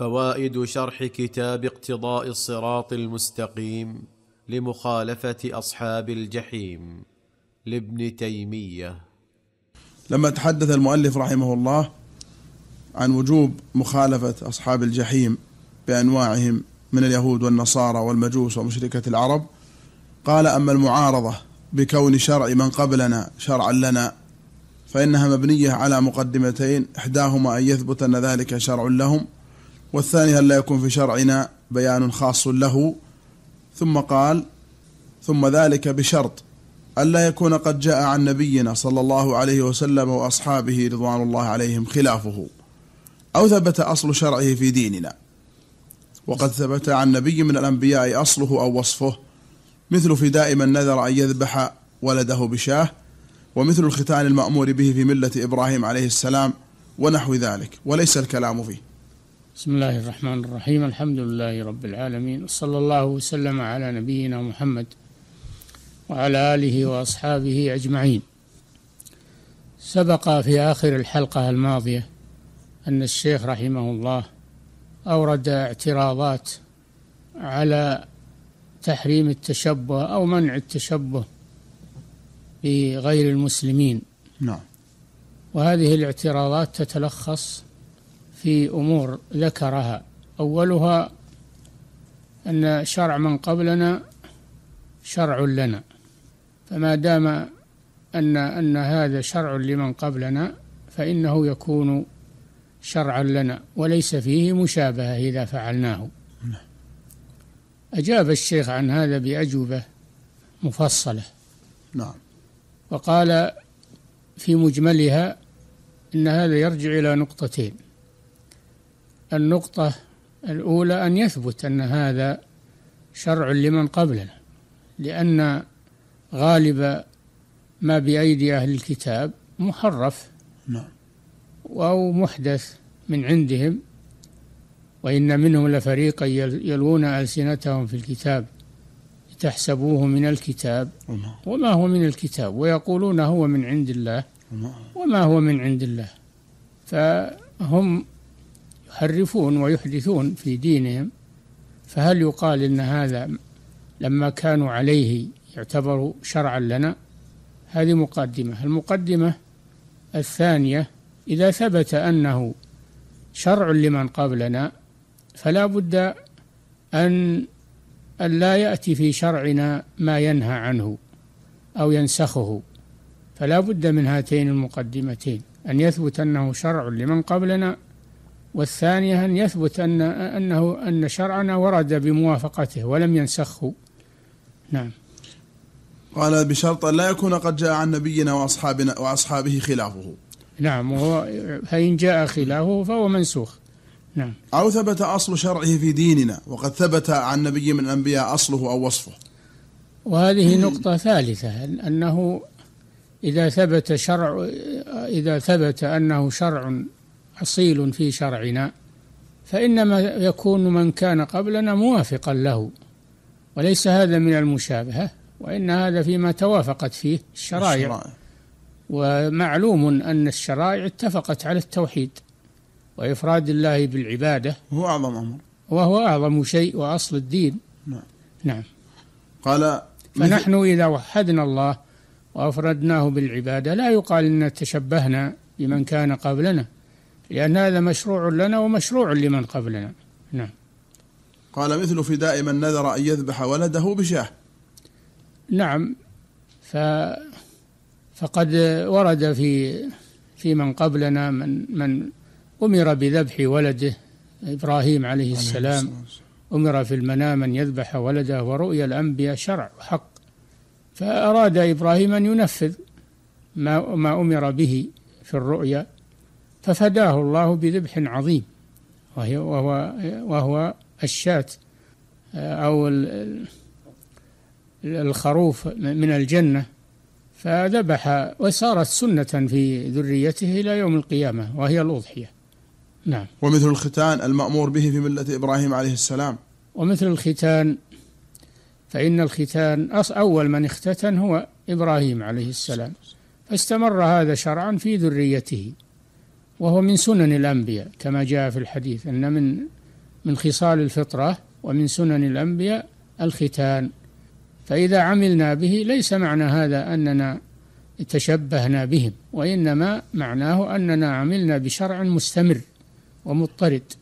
فوائد شرح كتاب اقتضاء الصراط المستقيم لمخالفه اصحاب الجحيم لابن تيميه لما تحدث المؤلف رحمه الله عن وجوب مخالفه اصحاب الجحيم بانواعهم من اليهود والنصارى والمجوس ومشركه العرب قال اما المعارضه بكون شرع من قبلنا شرعا لنا فانها مبنيه على مقدمتين احداهما ان يثبت ان ذلك شرع لهم والثاني هل لا يكون في شرعنا بيان خاص له ثم قال ثم ذلك بشرط ألا يكون قد جاء عن نبينا صلى الله عليه وسلم وأصحابه رضوان الله عليهم خلافه أو ثبت أصل شرعه في ديننا وقد ثبت عن نبي من الأنبياء أصله أو وصفه مثل فداء من نذر أن يذبح ولده بشاه ومثل الختان المأمور به في ملة إبراهيم عليه السلام ونحو ذلك وليس الكلام فيه بسم الله الرحمن الرحيم الحمد لله رب العالمين صلى الله وسلم على نبينا محمد وعلى اله واصحابه اجمعين سبق في اخر الحلقه الماضيه ان الشيخ رحمه الله اورد اعتراضات على تحريم التشبه او منع التشبه بغير المسلمين نعم وهذه الاعتراضات تتلخص في أمور ذكرها أولها أن شرع من قبلنا شرع لنا فما دام أن أن هذا شرع لمن قبلنا فإنه يكون شرعا لنا وليس فيه مشابهة إذا فعلناه أجاب الشيخ عن هذا بأجوبة مفصلة نعم وقال في مجملها أن هذا يرجع إلى نقطتين النقطة الأولى أن يثبت أن هذا شرع لمن قبلنا لأن غالب ما بأيدي أهل الكتاب محرف نعم أو محدث من عندهم وإن منهم لفريقا يلوون ألسنتهم في الكتاب تحسبوه من الكتاب نعم. وما هو من الكتاب ويقولون هو من عند الله نعم. وما هو من عند الله فهم يحرفون ويحدثون في دينهم فهل يقال ان هذا لما كانوا عليه يعتبر شرعا لنا هذه مقدمه المقدمه الثانيه اذا ثبت انه شرع لمن قبلنا فلا بد ان أن لا يأتي في شرعنا ما ينهى عنه أو ينسخه فلا بد من هاتين المقدمتين أن يثبت أنه شرع لمن قبلنا والثانية أن يثبت أن أنه أن شرعنا ورد بموافقته ولم ينسخه نعم قال بشرط لا يكون قد جاء عن نبينا وأصحابنا وأصحابه خلافه نعم وهو فإن جاء خلافه فهو منسوخ نعم أو ثبت أصل شرعه في ديننا وقد ثبت عن نبي من الأنبياء أصله أو وصفه وهذه نقطة ثالثة أنه إذا ثبت شرع إذا ثبت أنه شرع أصيل في شرعنا فإنما يكون من كان قبلنا موافقا له وليس هذا من المشابهة وإن هذا فيما توافقت فيه الشرائع, الشرائع. ومعلوم أن الشرائع اتفقت على التوحيد وإفراد الله بالعبادة هو أعظم أمر وهو أعظم شيء وأصل الدين نعم, نعم. قال فنحن إذا وحدنا الله وأفردناه بالعبادة لا يقال أن تشبهنا بمن كان قبلنا لأن هذا مشروع لنا ومشروع لمن قبلنا نعم قال مثل فداء من نذر أن يذبح ولده بشاه نعم ف فقد ورد في في من قبلنا من من أمر بذبح ولده إبراهيم عليه السلام أمر في المنام أن يذبح ولده ورؤيا الأنبياء شرع وحق فأراد إبراهيم أن ينفذ ما ما أمر به في الرؤيا ففداه الله بذبح عظيم وهي وهو وهو الشاة آه، أو الخروف من الجنة فذبح وصارت سنة في ذريته إلى يوم القيامة وهي الأضحية نعم ومثل الختان المأمور به في ملة إبراهيم عليه السلام ومثل الختان فإن الختان أول من اختتن هو إبراهيم عليه السلام فاستمر هذا شرعا في ذريته وهو من سنن الأنبياء كما جاء في الحديث أن من من خصال الفطرة ومن سنن الأنبياء الختان فإذا عملنا به ليس معنى هذا أننا تشبهنا بهم وإنما معناه أننا عملنا بشرع مستمر ومضطرد